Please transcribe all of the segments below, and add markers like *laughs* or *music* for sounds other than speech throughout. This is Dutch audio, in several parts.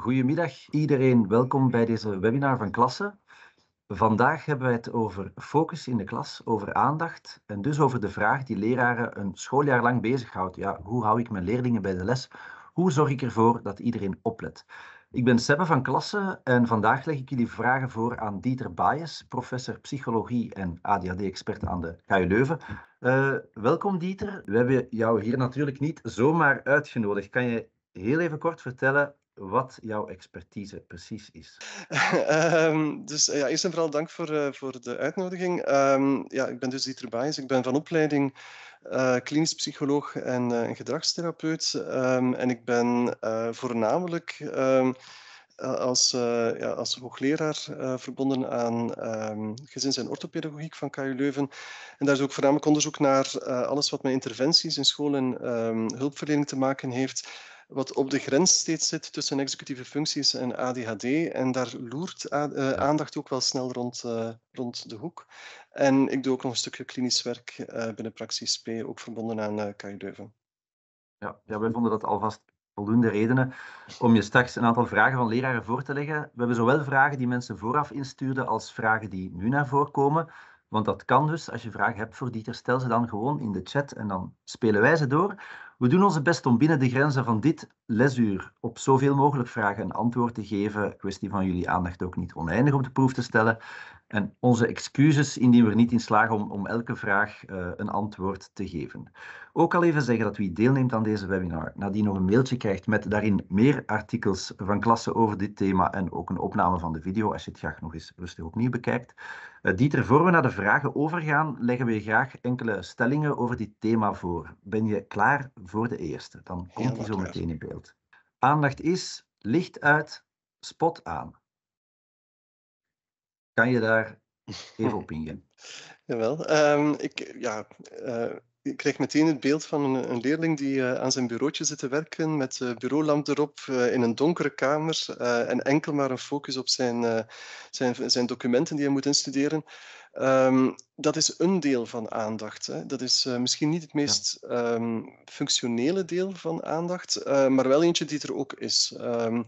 Goedemiddag iedereen, welkom bij deze webinar van klassen. Vandaag hebben we het over focus in de klas, over aandacht en dus over de vraag die leraren een schooljaar lang bezighoudt. Ja, hoe hou ik mijn leerlingen bij de les? Hoe zorg ik ervoor dat iedereen oplet? Ik ben Seb van Klassen en vandaag leg ik jullie vragen voor aan Dieter Baes, professor psychologie en ADHD-expert aan de KU Leuven. Eh, welkom Dieter. We hebben jou hier natuurlijk niet zomaar uitgenodigd. Kan je heel even kort vertellen wat jouw expertise precies is. *laughs* Ehm, dus eh, ja, eerst en vooral dank voor, eh, voor de uitnodiging. Ehm, ja, ik ben dus Dieter Baes. Dus ik ben van opleiding eh, klinisch psycholoog en uh, gedragstherapeut. Ehm, en ik ben voornamelijk eh, als, eh, ja, als hoogleraar eh, verbonden aan um, gezins- en orthopedagogiek van KU Leuven. En daar is ook voornamelijk onderzoek naar alles wat met interventies in scholen um, ehm, hulpverlening te maken heeft, wat op de grens steeds zit tussen executieve functies en ADHD. En daar loert aandacht ook wel snel rond, rond de hoek. En ik doe ook nog een stukje klinisch werk binnen Praxis P, ook verbonden aan KU Leuven. Ja, ja, wij vonden dat alvast voldoende redenen om je straks een aantal vragen van leraren voor te leggen. We hebben zowel vragen die mensen vooraf instuurden als vragen die nu naar voren komen. Want dat kan dus. Als je vragen hebt voor Dieter, stel ze dan gewoon in de chat en dan spelen wij ze door. We doen onze best om binnen de grenzen van dit lesuur op zoveel mogelijk vragen een antwoord te geven. Kwestie van jullie aandacht ook niet oneindig op de proef te stellen. En onze excuses indien we er niet in slagen om, om elke vraag eh, een antwoord te geven. Ook al even zeggen dat wie deelneemt aan deze webinar nadien nog een mailtje krijgt met daarin meer artikels van klassen over dit thema en ook een opname van de video als je het graag nog eens rustig opnieuw bekijkt. Uh, Dieter, voor we naar de vragen overgaan, leggen we je graag enkele stellingen over dit thema voor. Ben je klaar voor de eerste? Dan komt die zo meteen in beeld. Aandacht is licht uit, spot aan. Kan je daar *laughs* even op ingaan? Jawel. Um, ik, ja, eh, ik krijg meteen het beeld van een, een leerling die eh, aan zijn bureautje zit te werken met uh, bureaulamp erop eh, in een donkere kamer en enkel maar een focus op zijn, zijn, zijn documenten die hij moet instuderen. Ehm, dat is een deel van aandacht. Hè. Dat is misschien niet het meest ehm, functionele deel van aandacht, maar wel eentje die er ook is. Ehm,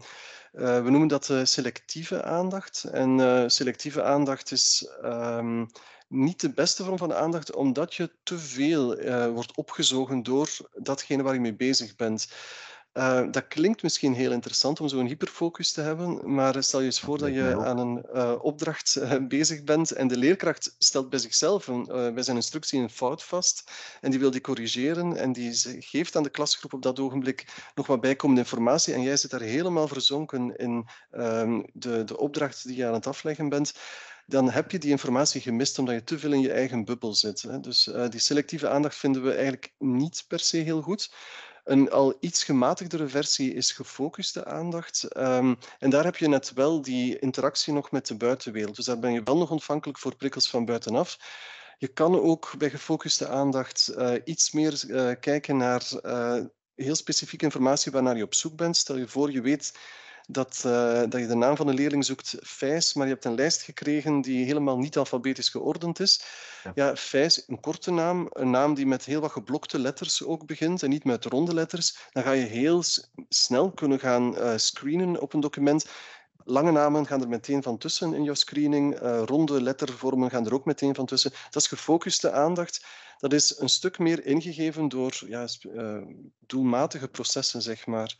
we noemen dat selectieve aandacht. En selectieve aandacht is niet de beste vorm van aandacht, omdat je te veel eh, wordt opgezogen door datgene waar je mee bezig bent. Eh, dat klinkt misschien heel interessant om zo'n hyperfocus te hebben, maar stel je eens voor dat je aan een eh, opdracht bezig bent en de leerkracht stelt bij zichzelf een, bij zijn instructie een fout vast en die wil die corrigeren en die geeft aan de klasgroep op dat ogenblik nog wat bijkomende informatie en jij zit daar helemaal verzonken in ehm, de, de opdracht die je aan het afleggen bent dan heb je die informatie gemist omdat je te veel in je eigen bubbel zit. Dus eh, die selectieve aandacht vinden we eigenlijk niet per se heel goed. Een al iets gematigdere versie is gefocuste aandacht. Ehm, en daar heb je net wel die interactie nog met de buitenwereld. Dus daar ben je wel nog ontvankelijk voor prikkels van buitenaf. Je kan ook bij gefocuste aandacht eh, iets meer eh, kijken naar heel specifieke informatie waarnaar je op zoek bent. Stel je voor, je weet dat, eh, dat je de naam van een leerling zoekt, Fijs, maar je hebt een lijst gekregen die helemaal niet alfabetisch geordend is. Ja, Fijs, een korte naam, een naam die met heel wat geblokte letters ook begint en niet met ronde letters. Dan ga je heel snel kunnen gaan eh, screenen op een document. Lange namen gaan er meteen van tussen in jouw screening. Eh, ronde lettervormen gaan er ook meteen van tussen. Dat is gefocuste aandacht. Dat is een stuk meer ingegeven door ja, doelmatige processen, zeg maar.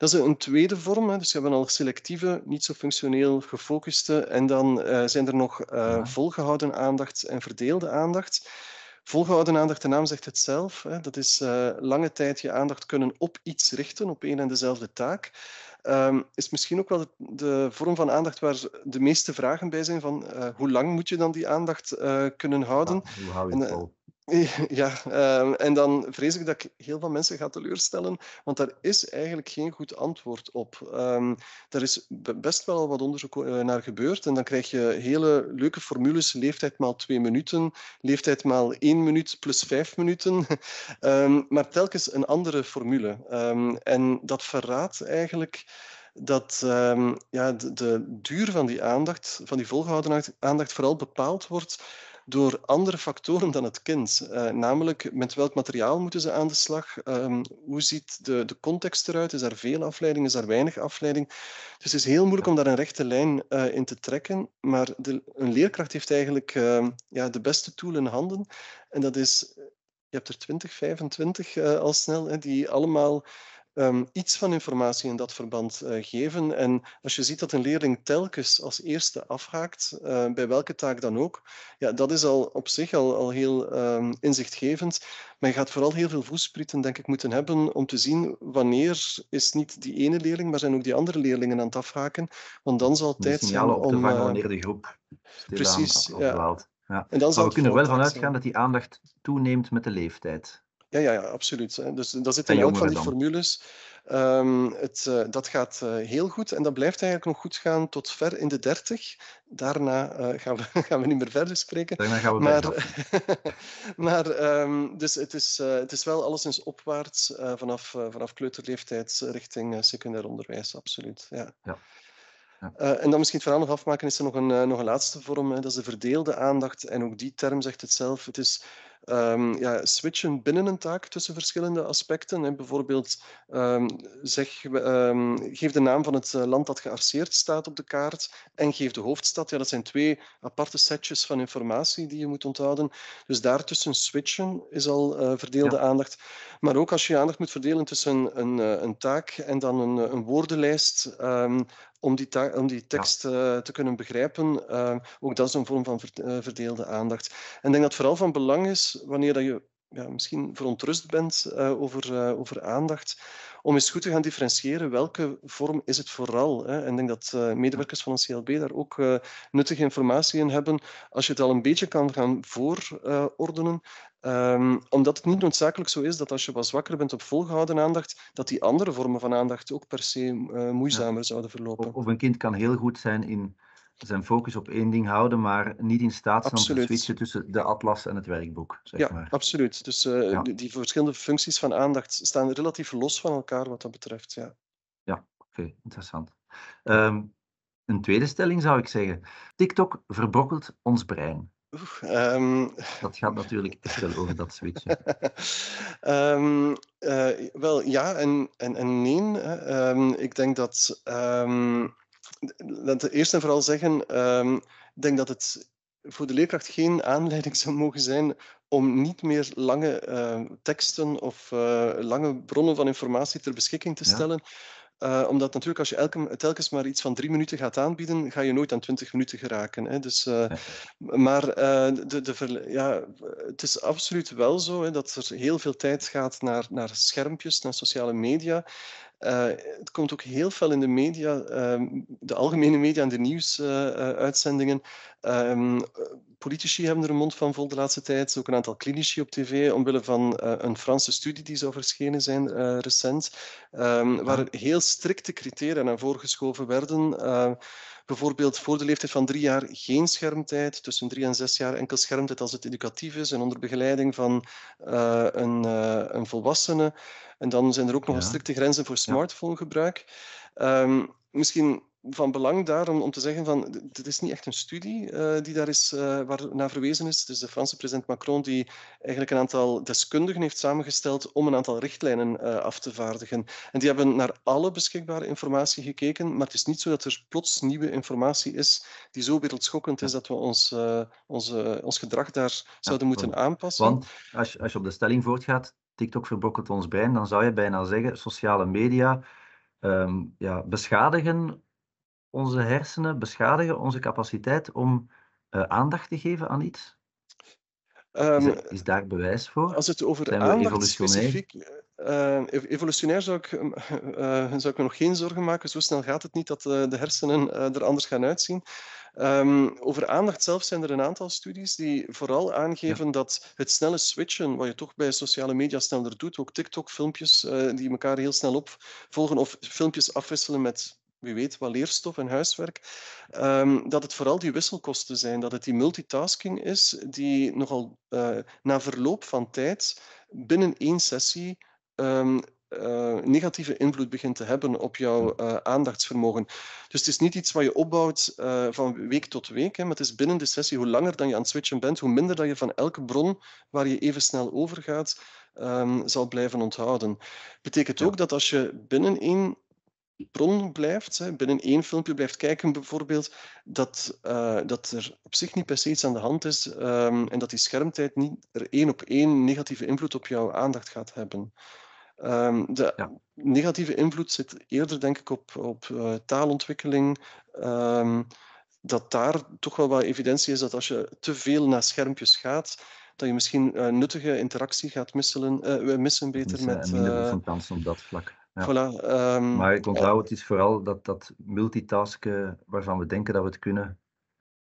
Dat is een tweede vorm. Hè. Dus we hebben al selectieve, niet zo functioneel gefocuste. En dan eh, zijn er nog eh, volgehouden aandacht en verdeelde aandacht. Volgehouden aandacht, de naam zegt het zelf. Hè. Dat is eh, lange tijd je aandacht kunnen op iets richten, op één en dezelfde taak. Ehm, is misschien ook wel de, vorm van aandacht waar de meeste vragen bij zijn van hoe lang moet je dan die aandacht kunnen houden? hoe hou je het *laughs* Ja, ehm, en dan vrees ik dat ik heel veel mensen ga teleurstellen, want daar is eigenlijk geen goed antwoord op. Um, ehm, daar is best wel wat onderzoek eh, naar gebeurd en dan krijg je hele leuke formules, leeftijd maal twee minuten, leeftijd maal één minuut plus vijf minuten, *laughs* ehm, maar telkens een andere formule. en dat verraadt eigenlijk dat ja, de duur van die aandacht, van die volgehouden aandacht, vooral bepaald wordt door andere factoren dan het kind. Eh, namelijk, met welk materiaal moeten ze aan de slag? Ehm, hoe ziet de, de context eruit? Is er veel afleiding? Is er weinig afleiding? Dus het is heel moeilijk om daar een rechte lijn eh, in te trekken. Maar de, een leerkracht heeft eigenlijk ehm, ja, de beste tool in handen. En dat is, je hebt er 20, 25 eh, al snel, hè, die allemaal Ehm, iets van informatie in dat verband eh, geven. En als je ziet dat een leerling telkens als eerste afhaakt, eh, bij welke taak dan ook, ja, dat is al op zich al, al heel ehm, inzichtgevend. inzichtgevend. je gaat vooral heel veel voetsprieten, denk ik, moeten hebben om te zien wanneer is niet die ene leerling, maar zijn ook die andere leerlingen aan het afhaken. Want dan zal het tijd zijn om... te vangen eh, wanneer de groep Precies, ja. ja. En dan maar we kunnen er wel van uitgaan dat die aandacht toeneemt met de leeftijd. Ja, ja, ja absoluut. Dus daar zitten ook van die formules. Ehm, het, eh, dat gaat eh, heel goed en dat blijft eigenlijk nog goed gaan tot ver in de dertig. Daarna eh, gaan, we, *laughs* gaan we niet meer verder spreken. Daarna gaan we maar, *laughs* maar ehm, dus het is, het is wel alleszins opwaarts vanaf, vanaf kleuterleeftijd richting secundair onderwijs, absoluut. ja. ja. en dan misschien het nog afmaken, is er nog een, nog een laatste vorm, dat is de verdeelde aandacht. En ook die term zegt het zelf. Het is Ehm, ja, switchen binnen een taak tussen verschillende aspecten. Hè. Bijvoorbeeld, ehm, zeg, um, geef de naam van het eh, land dat gearseerd staat op de kaart en geef de hoofdstad. Ja, dat zijn twee aparte setjes van informatie die je moet onthouden. Dus daartussen switchen is al eh, verdeelde aandacht. Maar ook als je aandacht moet verdelen tussen een, eh, een, taak en dan een, een woordenlijst, om die, om die tekst eh, te kunnen begrijpen. Ehm, ook dat is een vorm van eh, verdeelde aandacht. En ik denk dat het vooral van belang is wanneer dat je ja, misschien verontrust bent eh, over, over aandacht, om eens goed te gaan differentiëren welke vorm is het vooral. Hè? En ik denk dat eh, medewerkers van een CLB daar ook eh, nuttige informatie in hebben. Als je het al een beetje kan gaan voorordenen, ehm, omdat het niet noodzakelijk zo is dat als je wat zwakker bent op volgehouden aandacht, dat die andere vormen van aandacht ook per se eh, moeizamer zouden verlopen. Of een kind kan heel goed zijn in zijn focus op één ding houden, maar niet in staat zijn om te switchen tussen de atlas en het werkboek. Zeg ja, absoluut. Dus eh, die verschillende functies van aandacht staan relatief los van elkaar wat dat betreft. Ja, ja oké, interessant. Ehm, een tweede stelling zou ik zeggen: TikTok verbrokkelt ons brein. Oeh, ehm. Dat gaat natuurlijk echt wel over dat switchen. *laughs* Ehm, eh, wel ja en, en, en nee. ik denk dat Laat ik eerst en vooral zeggen, ehm, ik denk dat het voor de leerkracht geen aanleiding zou mogen zijn om niet meer lange ehm, teksten of eh, lange bronnen van informatie ter beschikking te stellen. Eh, omdat natuurlijk als je telkens maar iets van drie minuten gaat aanbieden, ga je nooit aan twintig minuten geraken. Hè. Dus, eh, Maar de, de ja, het is absoluut wel zo hè, dat er heel veel tijd gaat naar, naar schermpjes, naar sociale media. Eh, het komt ook heel veel in de media, ehm, de algemene media en de nieuwsuitzendingen, Ehm, eh, politici hebben er een mond van vol de laatste tijd. Ook een aantal klinici op tv, omwille van eh, een Franse studie die zou verschenen zijn uh, recent, um, waar heel strikte criteria naar voren geschoven werden. Ehm, bijvoorbeeld voor de leeftijd van drie jaar geen schermtijd, tussen drie en zes jaar enkel schermtijd als het educatief is en onder begeleiding van een, een, volwassene. En dan zijn er ook nog strikte grenzen voor smartphonegebruik. Um, misschien van belang daarom om te zeggen van het is niet echt een studie uh, die daar is, uh, waar naar verwezen is. Dus de Franse president Macron die eigenlijk een aantal deskundigen heeft samengesteld om een aantal richtlijnen eh, af te vaardigen. En die hebben naar alle beschikbare informatie gekeken, maar het is niet zo dat er plots nieuwe informatie is die zo wereldschokkend is dat we ons, onze, ons gedrag daar zouden moeten aanpassen. Want als je, als je op de stelling voortgaat, TikTok verbokkelt ons brein, dan zou je bijna zeggen sociale media ehm, ja, beschadigen onze hersenen beschadigen onze capaciteit om eh, aandacht te geven aan iets? Ehm, is, daar bewijs voor? Als het over aandacht evolutionair? specifiek... Uh, evolutionair zou ik, eh, eh, zou ik me nog geen zorgen maken. Zo snel gaat het niet dat de hersenen er anders gaan uitzien. Ehm, over aandacht zelf zijn er een aantal studies die vooral aangeven dat het snelle switchen, wat je toch bij sociale media sneller doet, ook TikTok-filmpjes die elkaar heel snel opvolgen of filmpjes afwisselen met wie weet, wat leerstof en huiswerk, ehm, dat het vooral die wisselkosten zijn, dat het die multitasking is die nogal eh, na verloop van tijd binnen één sessie ehm, eh, negatieve invloed begint te hebben op jouw eh, aandachtsvermogen. Dus het is niet iets wat je opbouwt van week tot week, hè, maar het is binnen de sessie, hoe langer dan je aan het switchen bent, hoe minder dat je van elke bron waar je even snel over gaat, ehm, zal blijven onthouden. Betekent ook dat als je binnen één bron blijft, binnen één filmpje blijft kijken bijvoorbeeld, dat, eh, dat er op zich niet per se iets aan de hand is ehm, en dat die schermtijd niet er één op één negatieve invloed op jouw aandacht gaat hebben. Ehm, de negatieve invloed zit eerder, denk ik, op, op eh, taalontwikkeling. Ehm, dat daar toch wel wat evidentie is dat als je te veel naar schermpjes gaat, dat je misschien uh, nuttige interactie gaat misselen, uh, missen beter met... En minder op dat vlak. Voilà, ehm, maar ik onthoud eh, het is vooral dat, dat multitasken waarvan we denken dat we het kunnen,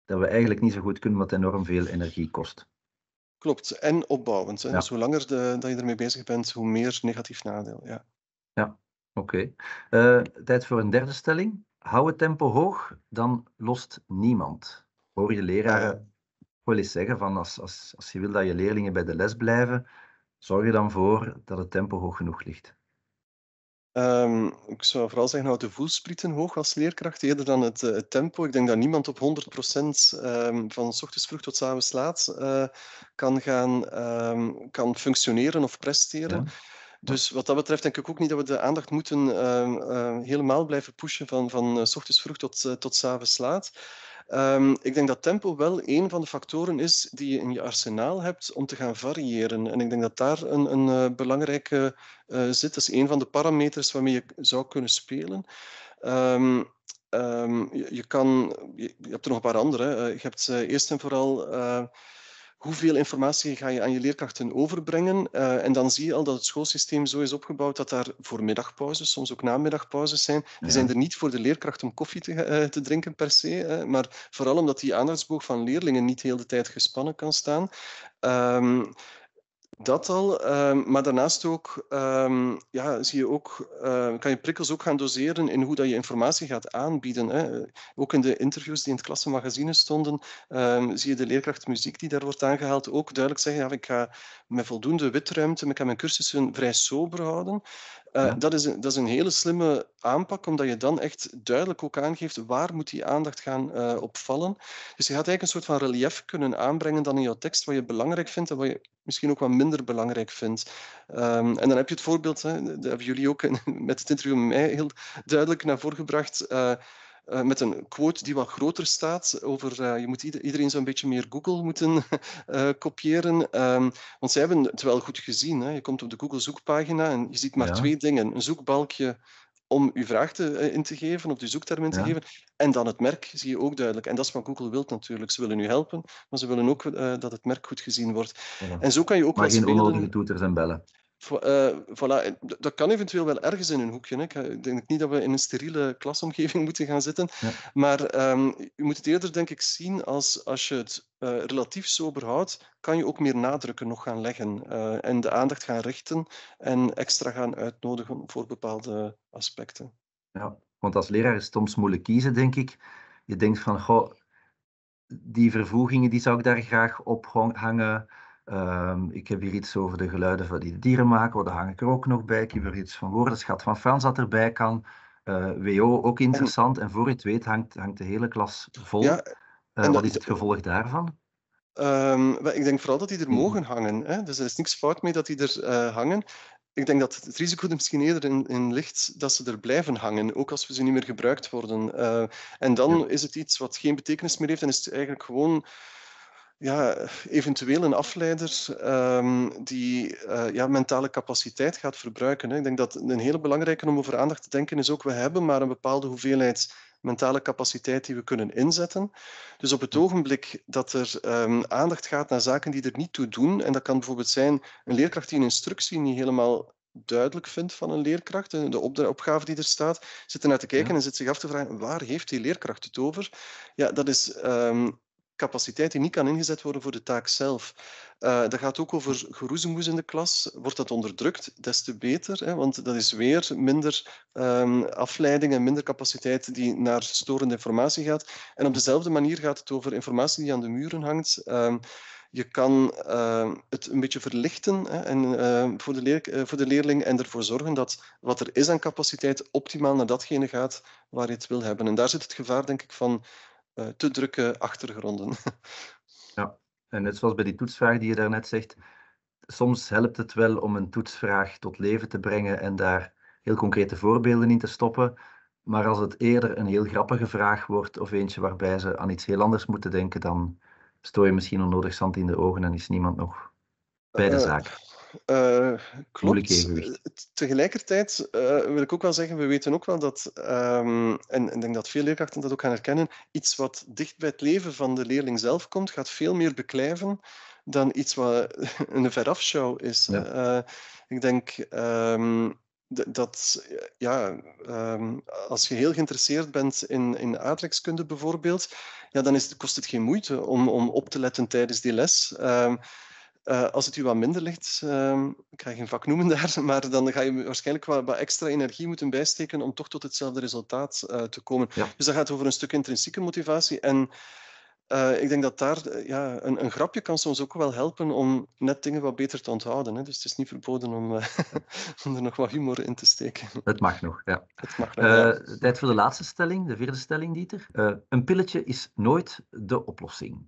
dat we eigenlijk niet zo goed kunnen, wat enorm veel energie kost. Klopt, en opbouwend. En ja. dus hoe langer de, dat je ermee bezig bent, hoe meer negatief nadeel. Ja, ja oké. Eh, tijd voor een derde stelling. Hou het tempo hoog, dan lost niemand. Hoor je leraren ah. wel eens zeggen van als, als, als je wil dat je leerlingen bij de les blijven, zorg er dan voor dat het tempo hoog genoeg ligt. Ehm, ik zou vooral zeggen, houd de voelsprieten hoog als leerkracht, eerder dan het, eh, tempo. Ik denk dat niemand op 100% um, ehm, van s ochtends vroeg tot s avonds laat eh, kan gaan ehm, kan functioneren of presteren. Dus wat dat betreft denk ik ook niet dat we de aandacht moeten eh, helemaal blijven pushen van, van s ochtends vroeg tot, tot s avonds laat. Ehm, ik denk dat tempo wel een van de factoren is die je in je arsenaal hebt om te gaan variëren. En ik denk dat daar een, een eh, belangrijke eh, zit. Dat is een van de parameters waarmee je zou kunnen spelen. Ehm, ehm, je, kan, je, hebt er nog een paar andere. Eh, je hebt eerst en vooral hoeveel informatie ga je aan je leerkrachten overbrengen? Eh, en dan zie je al dat het schoolsysteem zo is opgebouwd dat daar voor middagpauzes, soms ook namiddagpauzes zijn. Die zijn er niet voor de leerkracht om koffie te, eh, te drinken per se, hè, eh, maar vooral omdat die aandachtsboog van leerlingen niet heel de tijd gespannen kan staan. Ehm, dat al, ehm, maar daarnaast ook, ehm, ja, zie je ook, eh, kan je prikkels ook gaan doseren in hoe dat je informatie gaat aanbieden. Hè. Ook in de interviews die in het klassenmagazine stonden, ehm, zie je de leerkracht muziek die daar wordt aangehaald ook duidelijk zeggen, ja, ik ga met voldoende witruimte, ik ga mijn cursussen vrij sober houden. Eh, dat, is een, dat is een hele slimme aanpak, omdat je dan echt duidelijk ook aangeeft waar moet die aandacht gaan uh, eh, opvallen. Dus je gaat eigenlijk een soort van relief kunnen aanbrengen dan in jouw tekst, wat je belangrijk vindt en wat je misschien ook wat minder belangrijk vindt. Ehm, en dan heb je het voorbeeld, hè, dat hebben jullie ook *laughs* met het interview met mij heel duidelijk naar voren gebracht. Eh, eh, met een quote die wat groter staat over eh, je moet iedereen zo'n beetje meer Google moeten *laughs* kopiëren. Ehm, want zij hebben het wel goed gezien. Hè. Je komt op de Google zoekpagina en je ziet maar twee dingen. Een zoekbalkje om uw vraag eh, in te geven, op uw zoektermen in te geven. En dan het merk zie je ook duidelijk. En dat is wat Google wilt natuurlijk. Ze willen u helpen, maar ze willen ook eh, dat het merk goed gezien wordt. En zo kan je ook maar geen onnodige toeters en bellen. Eh, dat kan eventueel wel ergens in een hoekje. Hè. Ik denk niet dat we in een steriele klasomgeving *laughs* moeten gaan zitten. Maar ehm, je moet het eerder, denk ik, zien als als je het eh, relatief sober houdt, kan je ook meer nadrukken nog gaan leggen eh, en de aandacht gaan richten en extra gaan uitnodigen voor bepaalde aspecten. Ja, want als leraar is het soms moeilijk kiezen, denk ik. Je denkt van, die vervoegingen die zou ik daar graag op hangen Ehm, ik heb hier iets over de geluiden van die de dieren maken, daar hang ik er ook nog bij. Ik heb hier iets van woordenschat van Frans dat erbij kan. Eh, WO ook interessant. En, voor je het weet hangt, hangt de hele klas vol. Ja, eh, wat is het gevolg daarvan? Ehm, ik denk vooral dat die er hmm. mogen hangen. Hè? Dus er is niks fout mee dat die er eh, hangen. Ik denk dat het risico er misschien eerder in, in, ligt dat ze er blijven hangen, ook als we ze niet meer gebruikt worden. en dan is het iets wat geen betekenis meer heeft en is het eigenlijk gewoon ja, eventueel een afleider ehm, die eh, ja, mentale capaciteit gaat verbruiken. Hè. Ik denk dat een hele belangrijke om over aandacht te denken is ook, we hebben maar een bepaalde hoeveelheid mentale capaciteit die we kunnen inzetten. Dus op het ogenblik dat er ehm, aandacht gaat naar zaken die er niet toe doen, en dat kan bijvoorbeeld zijn een leerkracht die een instructie niet helemaal duidelijk vindt van een leerkracht, de opgave die er staat, zit naar te kijken en zit zich af te vragen waar heeft die leerkracht het over? Ja, dat is ehm, Capaciteit die niet kan ingezet worden voor de taak zelf. Eh, dat gaat ook over geroezemoes in de klas. Wordt dat onderdrukt, des te beter. Hè, want dat is weer minder um, afleiding en minder capaciteit die naar storende informatie gaat. En op dezelfde manier gaat het over informatie die aan de muren hangt. Ehm, je kan ehm, het een beetje verlichten hè, en, voor, de leer, eh, voor de leerling en ervoor zorgen dat wat er is aan capaciteit optimaal naar datgene gaat waar je het wil hebben. En daar zit het gevaar, denk ik, van eh, te drukke achtergronden. *laughs* Ja, en net zoals bij die toetsvraag die je daarnet zegt, soms helpt het wel om een toetsvraag tot leven te brengen en daar heel concrete voorbeelden in te stoppen. Maar als het eerder een heel grappige vraag wordt of eentje waarbij ze aan iets heel anders moeten denken, dan stoor je misschien onnodig zand in de ogen en is niemand nog bij de eh, zaak. Eh, klopt. Eh, tegelijkertijd eh, wil ik ook wel zeggen, we weten ook wel dat, ehm, en ik denk dat veel leerkrachten dat ook gaan herkennen, iets wat dicht bij het leven van de leerling zelf komt, gaat veel meer beklijven dan iets wat *laughs* een verafschouw is. ik denk ehm, dat, ja, ehm, als je heel geïnteresseerd bent in, in aardrijkskunde bijvoorbeeld, ja, dan is, kost het geen moeite om, om op te letten tijdens die les. Eh, als het u wat minder ligt, uh, ik ga geen vak noemen daar, *laughs* maar dan ga je waarschijnlijk wat, extra energie moeten bijsteken om toch tot hetzelfde resultaat eh, te komen. Dus dat gaat over een stuk intrinsieke motivatie. En eh, ik denk dat daar ja, een, een, grapje kan soms ook wel helpen om net dingen wat beter te onthouden. Hè. Dus het is niet verboden om, *laughs* er nog wat humor in te steken. Het mag nog, ja. Het mag nog, Tijd voor de laatste stelling, de vierde stelling, Dieter. een pilletje is nooit de oplossing.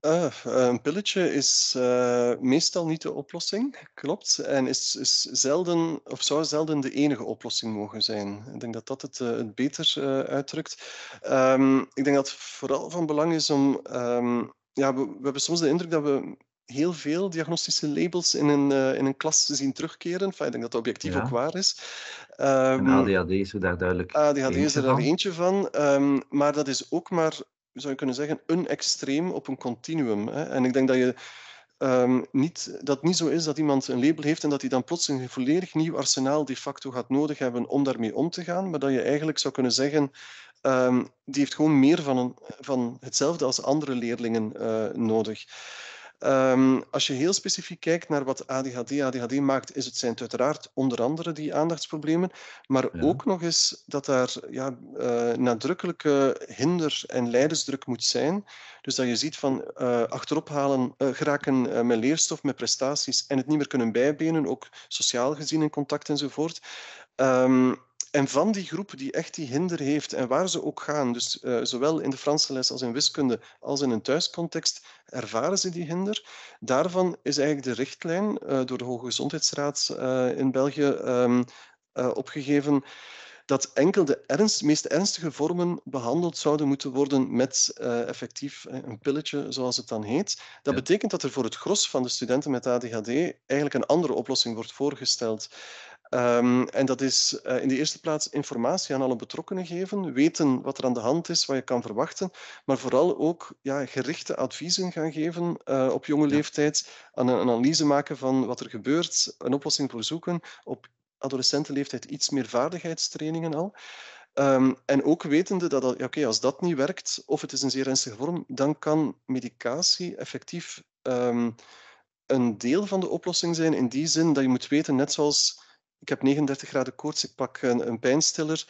Uh, een pilletje is eh, meestal niet de oplossing, klopt. En is, is zelden, of zou zelden de enige oplossing mogen zijn. Ik denk dat dat het, eh, het beter eh, uitdrukt. Ehm, ik denk dat het vooral van belang is om. Ehm, ja, we, hebben soms de indruk dat we heel veel diagnostische labels in een, in een klas zien terugkeren. ik denk dat dat objectief ook waar is. Um, ehm, ADHD is er daar duidelijk ADHD is er daar eentje van. maar dat is ook maar zou je kunnen zeggen, een extreem op een continuum. Hè. En ik denk dat je ehm, niet, dat het niet zo is dat iemand een label heeft en dat hij dan plots een volledig nieuw arsenaal de facto gaat nodig hebben om daarmee om te gaan, maar dat je eigenlijk zou kunnen zeggen, ehm, die heeft gewoon meer van, een, van hetzelfde als andere leerlingen eh, nodig. Ehm, als je heel specifiek kijkt naar wat ADHD ADHD maakt, is het zijn het uiteraard onder andere die aandachtsproblemen, maar ook nog eens dat daar ja, eh, nadrukkelijke hinder- en leidersdruk moet zijn. Dus dat je ziet van uh, achterop halen, eh, geraken met leerstof, met prestaties en het niet meer kunnen bijbenen, ook sociaal gezien in contact enzovoort. Ehm, en van die groep die echt die hinder heeft en waar ze ook gaan, dus eh, zowel in de Franse les als in wiskunde, als in een thuiscontext, ervaren ze die hinder. Daarvan is eigenlijk de richtlijn eh, door de Hoge Gezondheidsraad eh, in België ehm, opgegeven dat enkel de meest ernstige vormen behandeld zouden moeten worden met effectief een pilletje, zoals het dan heet. Dat betekent dat er voor het gros van de studenten met ADHD eigenlijk een andere oplossing wordt voorgesteld. Ehm, en dat is eh, in de eerste plaats informatie aan alle betrokkenen geven, weten wat er aan de hand is, wat je kan verwachten, maar vooral ook ja, gerichte adviezen gaan geven eh, op jonge leeftijd, aan een analyse maken van wat er gebeurt, een oplossing voor zoeken, op adolescentenleeftijd iets meer vaardigheidstrainingen al. Ehm, en ook wetende dat, dat ja, okay, als dat niet werkt, of het is een zeer ernstige vorm, dan kan medicatie effectief ehm, een deel van de oplossing zijn. In die zin dat je moet weten, net zoals ik heb 39 graden koorts, ik pak een, een pijnstiller.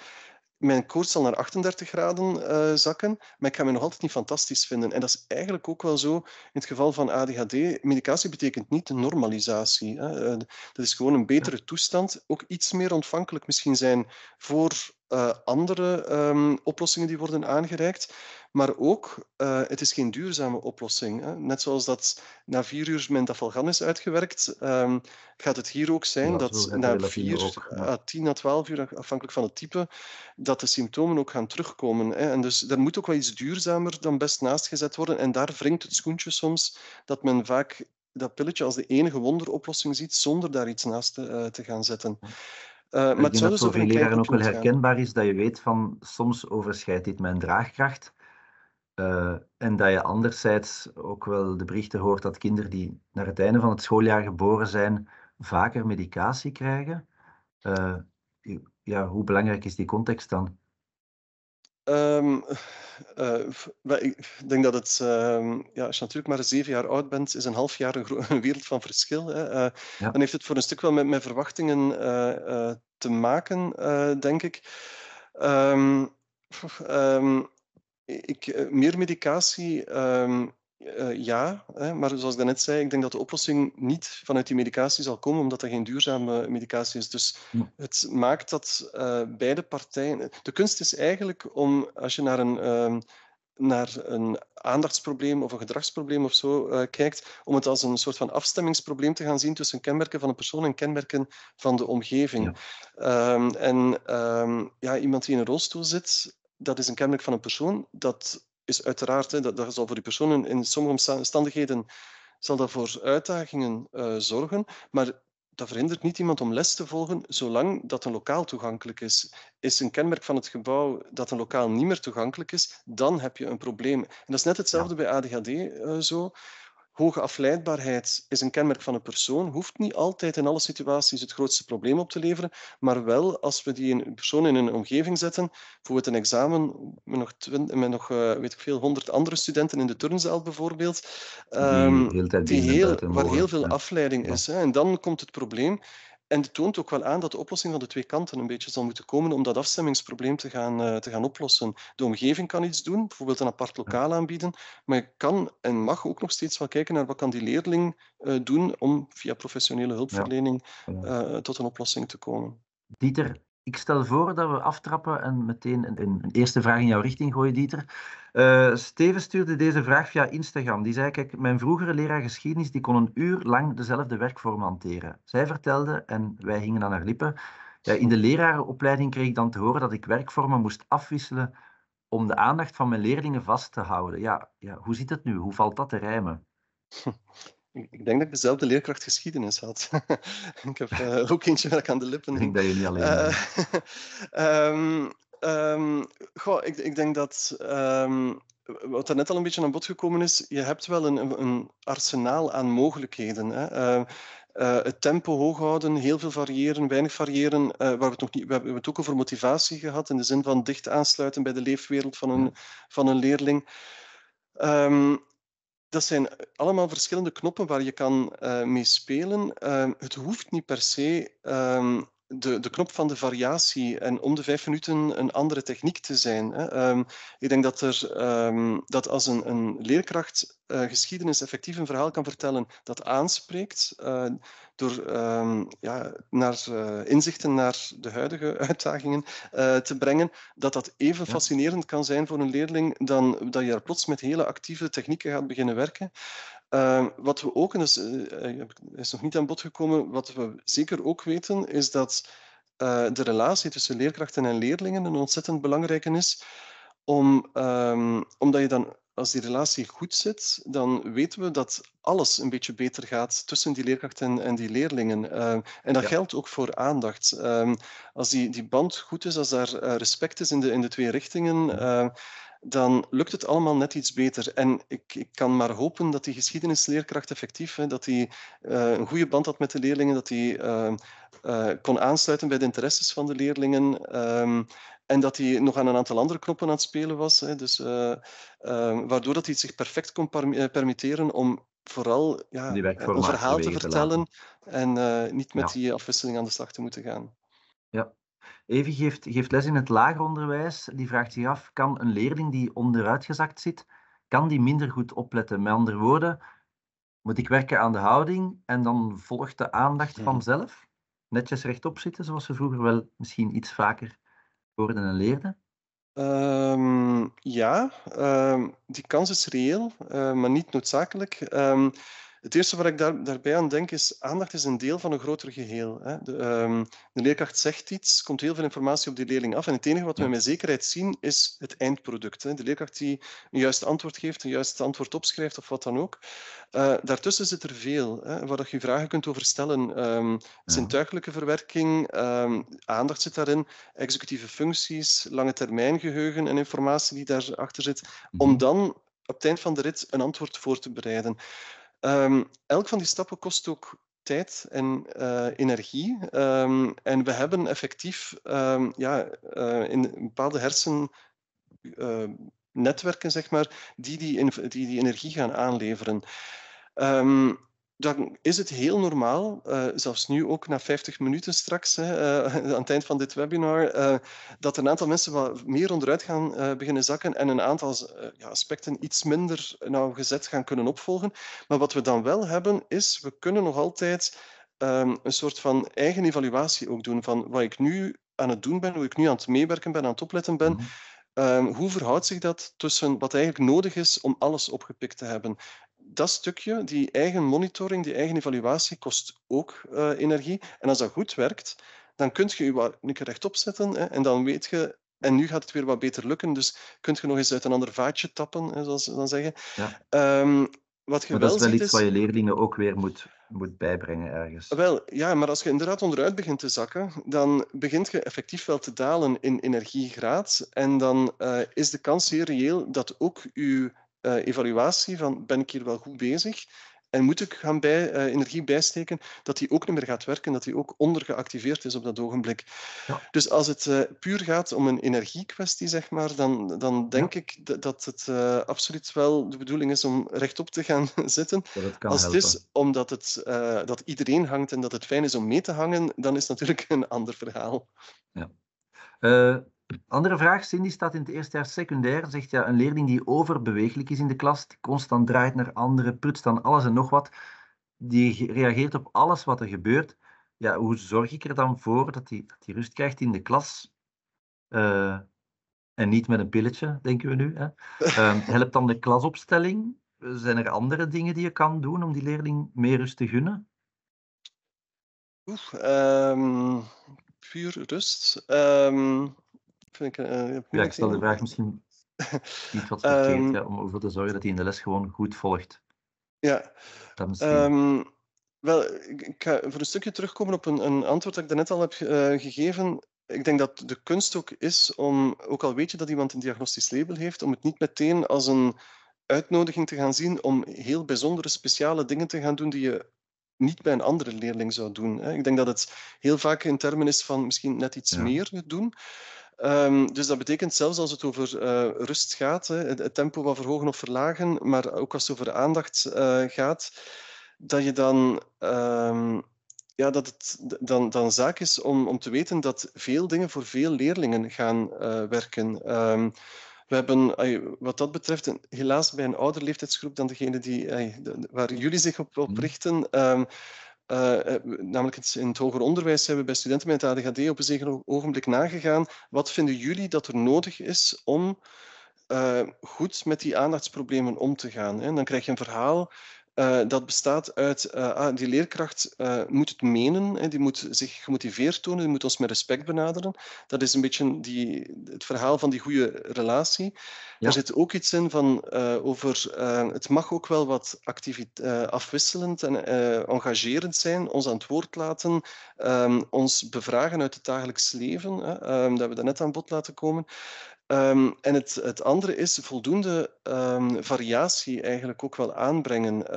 Mijn koorts zal naar 38 graden eh, zakken, maar ik ga me nog altijd niet fantastisch vinden. En dat is eigenlijk ook wel zo in het geval van ADHD. Medicatie betekent niet normalisatie. Hè. Eh, dat is gewoon een betere toestand. Ook iets meer ontvankelijk misschien zijn voor eh, andere ehm, oplossingen die worden aangereikt. Maar ook, eh, het is geen duurzame oplossing. Hè. Net zoals dat na vier uur men dafalgan is uitgewerkt, ehm, gaat het hier ook zijn dat na vier, ook, tien à twaalf uur, afhankelijk van het type, dat de symptomen ook gaan terugkomen. Hè. En dus er moet ook wel iets duurzamer dan best naast gezet worden. En daar wringt het schoentje soms dat men vaak dat pilletje als de enige wonderoplossing ziet zonder daar iets naast te, eh, te gaan zetten. Eh, maar het dat dus voor veel leraren ook wel herkenbaar is dat je weet van soms overschrijdt dit mijn draagkracht. Eh, en dat je anderzijds ook wel de berichten hoort dat kinderen die naar het einde van het schooljaar geboren zijn, vaker medicatie krijgen. Eh, ja, hoe belangrijk is die context dan? Um, ik denk dat het, ehm, ja, als je natuurlijk maar zeven jaar oud bent, is een half jaar een, *laughs* wereld van verschil. Hè. Eh, dan heeft het voor een stuk wel met mijn verwachtingen eh, te maken, denk ik. Um, ik meer medicatie eh, ja, maar zoals ik net zei, ik denk dat de oplossing niet vanuit die medicatie zal komen, omdat er geen duurzame medicatie is. Dus het maakt dat eh, beide partijen. De kunst is eigenlijk om, als je naar een, ehm, naar een aandachtsprobleem of een gedragsprobleem of zo eh, kijkt, om het als een soort van afstemmingsprobleem te gaan zien tussen kenmerken van een persoon en kenmerken van de omgeving. Ehm, en ehm, ja, iemand die in een rolstoel zit, dat is een kenmerk van een persoon dat is uiteraard, dat, dat zal voor die personen in sommige omstandigheden zal dat voor uitdagingen eh, zorgen, maar dat verhindert niet iemand om les te volgen zolang dat een lokaal toegankelijk is. Is een kenmerk van het gebouw dat een lokaal niet meer toegankelijk is, dan heb je een probleem. En dat is net hetzelfde bij ADHD eh, zo. Hoge afleidbaarheid is een kenmerk van een persoon, hoeft niet altijd in alle situaties het grootste probleem op te leveren, maar wel als we die persoon in een omgeving zetten, bijvoorbeeld een examen met nog, eh, weet ik veel, honderd andere studenten in de turnzaal bijvoorbeeld, die, ehm, heel die heel, waar heel veel afleiding is. Hè. En dan komt het probleem en het toont ook wel aan dat de oplossing van de twee kanten een beetje zal moeten komen om dat afstemmingsprobleem te gaan, eh, te gaan oplossen. De omgeving kan iets doen, bijvoorbeeld een apart lokaal aanbieden, maar je kan en mag ook nog steeds wel kijken naar wat kan die leerling uh, doen om via professionele hulpverlening eh, tot een oplossing te komen. Dieter, ik stel voor dat we aftrappen en meteen een, een eerste vraag in jouw richting gooien, Dieter. Eh, Steven stuurde deze vraag via Instagram. Die zei, kijk, mijn vroegere leraar geschiedenis die kon een uur lang dezelfde werkvorm hanteren. Zij vertelde en wij hingen aan haar lippen. in de lerarenopleiding kreeg ik dan te horen dat ik werkvormen moest afwisselen om de aandacht van mijn leerlingen vast te houden. Ja, ja hoe zit dat nu? Hoe valt dat te rijmen? *laughs* Ik, denk dat ik dezelfde leerkracht geschiedenis had. *laughs* ik heb eh, ook eentje werk aan de lippen Ik denk dat je niet alleen. Eh, *laughs* ehm, ehm, goh, ik, ik, denk dat... Ehm, wat er net al een beetje aan bod gekomen is, je hebt wel een, een arsenaal aan mogelijkheden. Hè. Eh, het tempo hoog houden, heel veel variëren, weinig variëren. Uh, waar we, het nog niet, we hebben het ook over motivatie gehad, in de zin van dicht aansluiten bij de leefwereld van een, van een leerling. Um, dat zijn allemaal verschillende knoppen waar je kan eh, mee spelen. Ehm, het hoeft niet per se ehm, de, de knop van de variatie en om de vijf minuten een andere techniek te zijn. Hè. Ehm, ik denk dat, er, ehm, dat als een, een leerkracht eh, geschiedenis effectief een verhaal kan vertellen dat aanspreekt, eh, door ehm, ja, naar, eh, inzichten naar de huidige *laughs* uitdagingen te brengen, dat dat even fascinerend kan zijn voor een leerling dan dat je daar plots met hele actieve technieken gaat beginnen werken. Ehm, wat we ook, en dat eh, eh, is, nog niet aan bod gekomen, wat we zeker ook weten, is dat eh, de relatie tussen leerkrachten en leerlingen een ontzettend belangrijke is. Om, ehm, omdat je dan, als die relatie goed zit, dan weten we dat alles een beetje beter gaat tussen die leerkrachten en, die leerlingen. Ehm, en dat geldt ook voor aandacht. als die, die band goed is, als daar respect is in de, in de twee richtingen dan lukt het allemaal net iets beter. En ik, ik kan maar hopen dat die geschiedenisleerkracht effectief, hè, dat hij eh, een goede band had met de leerlingen, dat hij ehm, eh, kon aansluiten bij de interesses van de leerlingen. Ehm, en dat hij nog aan een aantal andere knoppen aan het spelen was. Hè, dus, eh, ehm, waardoor dat hij zich perfect kon permitteren om vooral ja, een verhaal te vertellen en niet met die afwisseling aan de slag te moeten gaan. Ja, Evi geeft, geeft les in het lager onderwijs. Die vraagt zich af, kan een leerling die onderuitgezakt zit, kan die minder goed opletten? Met andere woorden, moet ik werken aan de houding en dan volgt de aandacht vanzelf? Netjes rechtop zitten, zoals we vroeger wel misschien iets vaker hoorden en leerden? Ehm, ja, ehm, die kans is reëel, eh, maar niet noodzakelijk. Ehm, het eerste wat ik daar, daarbij aan denk is, aandacht is een deel van een groter geheel. Hè. De, ehm, de, leerkracht zegt iets, komt heel veel informatie op die leerling af en het enige wat we met zekerheid zien is het eindproduct. Hè. De leerkracht die een juist antwoord geeft, een juist antwoord opschrijft of wat dan ook. Eh, daartussen zit er veel, hè, waar je vragen kunt over stellen. Um, zintuigelijke verwerking, ehm, aandacht zit daarin, executieve functies, lange termijn geheugen en informatie die daarachter zit, om mhm. dan op het eind van de rit een antwoord voor te bereiden. Ehm, elk van die stappen kost ook tijd en eh, energie. Ehm, en we hebben effectief ehm, ja, eh, in bepaalde hersennetwerken, zeg maar, die die, die energie gaan aanleveren dan is het heel normaal, eh, zelfs nu ook na 50 minuten straks, hè, eh, *laughs* aan het eind van dit webinar, eh, dat een aantal mensen wat meer onderuit gaan beginnen zakken en een aantal ja, aspecten iets minder nauwgezet gaan kunnen opvolgen. Maar wat we dan wel hebben, is we kunnen nog altijd ehm, een soort van eigen evaluatie ook doen van wat ik nu aan het doen ben, hoe ik nu aan het meewerken ben, aan het opletten ben. Mhm. Ehm, hoe verhoudt zich dat tussen wat eigenlijk nodig is om alles opgepikt te hebben? dat stukje, die eigen monitoring, die eigen evaluatie, kost ook eh, energie. En als dat goed werkt, dan kun je je een keer rechtop zetten hè, en dan weet je, en nu gaat het weer wat beter lukken, dus kun je nog eens uit een ander vaatje tappen, hè, zoals ze dan zeggen. Ja. Ehm, wat je maar dat is wel iets wat je leerlingen ook weer moet, moet bijbrengen ergens. Wel, ja, maar als je inderdaad onderuit begint te zakken, dan begint je effectief wel te dalen in energiegraad. En dan eh, is de kans zeer reëel dat ook je eh, evaluatie van ben ik hier wel goed bezig en moet ik gaan bij, eh, energie bijsteken, dat die ook niet meer gaat werken, dat die ook ondergeactiveerd is op dat ogenblik. Ja. Dus als het eh, puur gaat om een energiekwestie, zeg maar, dan, dan denk ik dat het absoluut wel de bedoeling is om rechtop te gaan *laughs* zitten. als het is omdat het, dat iedereen hangt en dat het fijn is om mee te hangen, dan is het natuurlijk een ander verhaal. Ja. Andere vraag, Cindy staat in het eerste jaar secundair. Zegt ja, een leerling die overbewegelijk is in de klas, die constant draait naar anderen, putst aan alles en nog wat, die reageert op alles wat er gebeurt. Ja, hoe zorg ik er dan voor dat hij dat die rust krijgt in de klas? Eh, en niet met een pilletje, denken we nu. Hè? *laughs* Ehm, helpt dan de klasopstelling? Zijn er andere dingen die je kan doen om die leerling meer rust te gunnen? Oeh, ehm, puur rust. Um Vind ik, uh, ja, ik stel de vraag misschien niet *laughs* wat verkeerd, ehm, om ervoor te zorgen dat hij in de les gewoon goed volgt. Ja. Dat misschien... Um, wel, ik ga voor een stukje terugkomen op een, een antwoord dat ik daarnet al heb eh, gegeven. Ik denk dat de kunst ook is om, ook al weet je dat iemand een diagnostisch label heeft, om het niet meteen als een uitnodiging te gaan zien om heel bijzondere, speciale dingen te gaan doen die je niet bij een andere leerling zou doen. Ik denk dat het heel vaak in termen is van misschien net iets meer doen. Ehm, dus dat betekent zelfs als het over eh, rust gaat, hè, het, tempo wat verhogen of verlagen, maar ook als het over aandacht eh, gaat, dat je dan. Ehm, ja, dat het dan, dan zaak is om, om te weten dat veel dingen voor veel leerlingen gaan eh, werken. Ehm, we hebben wat dat betreft helaas bij een ouder leeftijdsgroep dan degene die, waar jullie zich op, op mm. richten. Eh, eh, namelijk het, in het hoger onderwijs, hebben we bij studenten met ADHD op een zeker ogenblik nagegaan. Wat vinden jullie dat er nodig is om eh, goed met die aandachtsproblemen om te gaan? dan krijg je een verhaal eh, dat bestaat uit, uh, ah, die leerkracht eh, moet het menen, hè, die moet zich gemotiveerd tonen, die moet ons met respect benaderen. Dat is een beetje die, het verhaal van die goede relatie. Ja. Er zit ook iets in van, over, het mag ook wel wat afwisselend en engagerend zijn, ons antwoord laten, ehm, ons bevragen uit het dagelijks leven, hè, um, dat we daarnet aan bod laten komen. Ehm, en het, het andere is voldoende ehm, variatie eigenlijk ook wel aanbrengen.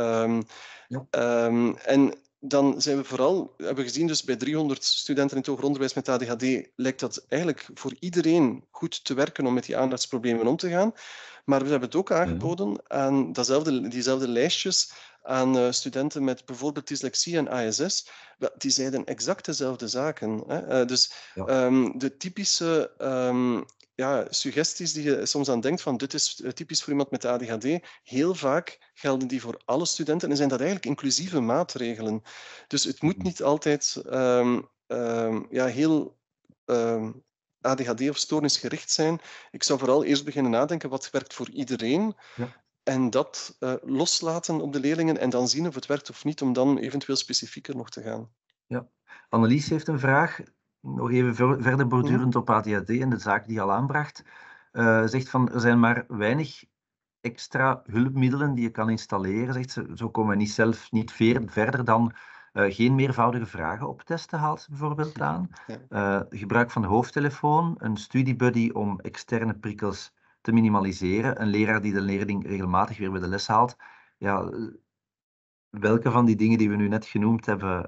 Ehm, en dan zijn we vooral, hebben we gezien dus bij 300 studenten in het hoger onderwijs met ADHD, lijkt dat eigenlijk voor iedereen goed te werken om met die aandachtsproblemen om te gaan. Maar we hebben het ook aangeboden aan diezelfde lijstjes aan eh, studenten met bijvoorbeeld dyslexie en ASS, die zeiden exact dezelfde zaken. Eh, dus de typische ja, suggesties die je soms aan denkt van dit is eh, typisch voor iemand met ADHD, heel vaak gelden die voor alle studenten en zijn dat eigenlijk inclusieve maatregelen. Dus het moet mhm. niet altijd ehm, ehm, ja, heel ehm, ADHD of stoornisgericht zijn. Ik zou vooral eerst beginnen nadenken wat werkt voor iedereen. Ja. En dat eh, loslaten op de leerlingen en dan zien of het werkt of niet, om dan eventueel specifieker nog te gaan. Ja. Annelies heeft een vraag nog even verder bordurend mhm. op ADHD en de zaak die al aanbracht, uh, zegt van er zijn maar weinig extra hulpmiddelen die je kan installeren. Zegt ze, zo komen we niet zelf niet verder dan eh, geen meervoudige vragen op testen haalt ze bijvoorbeeld aan. Eh, gebruik van de hoofdtelefoon, een studiebuddy om externe prikkels te minimaliseren, een leraar die de leerling regelmatig weer bij de les haalt. Ja, welke van die dingen die we nu net genoemd hebben